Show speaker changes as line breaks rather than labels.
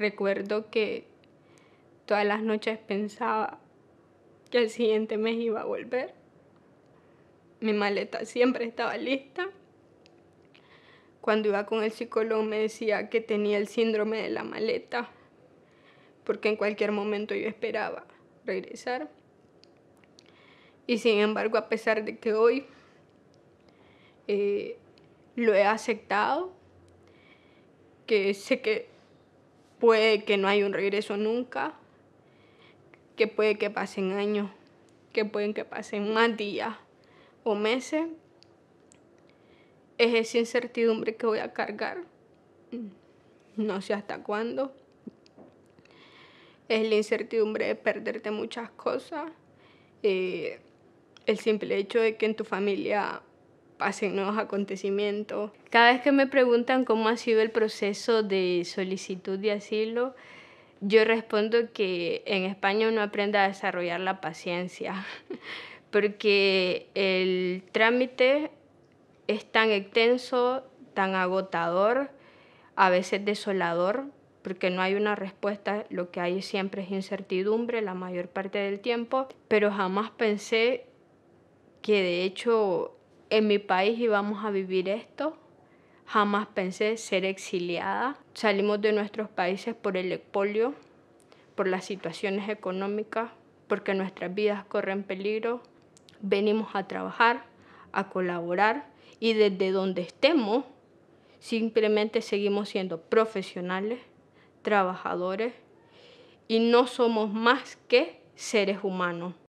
recuerdo que todas las noches pensaba que el siguiente mes iba a volver. Mi maleta siempre estaba lista. Cuando iba con el psicólogo me decía que tenía el síndrome de la maleta, porque en cualquier momento yo esperaba regresar. Y sin embargo, a pesar de que hoy eh, lo he aceptado, que sé que puede que no haya un regreso nunca, que puede que pasen años, que pueden que pasen más días o meses, es esa incertidumbre que voy a cargar. Mm, no sé hasta cuándo. Es la incertidumbre de perderte muchas cosas. Eh, el simple hecho de que en tu familia pasen nuevos acontecimientos. Cada vez que me preguntan cómo ha sido el proceso de solicitud de asilo, yo respondo que en España uno aprende a desarrollar la paciencia, porque el trámite es tan extenso, tan agotador, a veces desolador, porque no hay una respuesta, lo que hay siempre es incertidumbre la mayor parte del tiempo, pero jamás pensé que de hecho en mi país íbamos a vivir esto. Jamás pensé ser exiliada. Salimos de nuestros países por el polio, por las situaciones económicas, porque nuestras vidas corren peligro. Venimos a trabajar, a colaborar y desde donde estemos simplemente seguimos siendo profesionales, trabajadores y no somos más que seres humanos.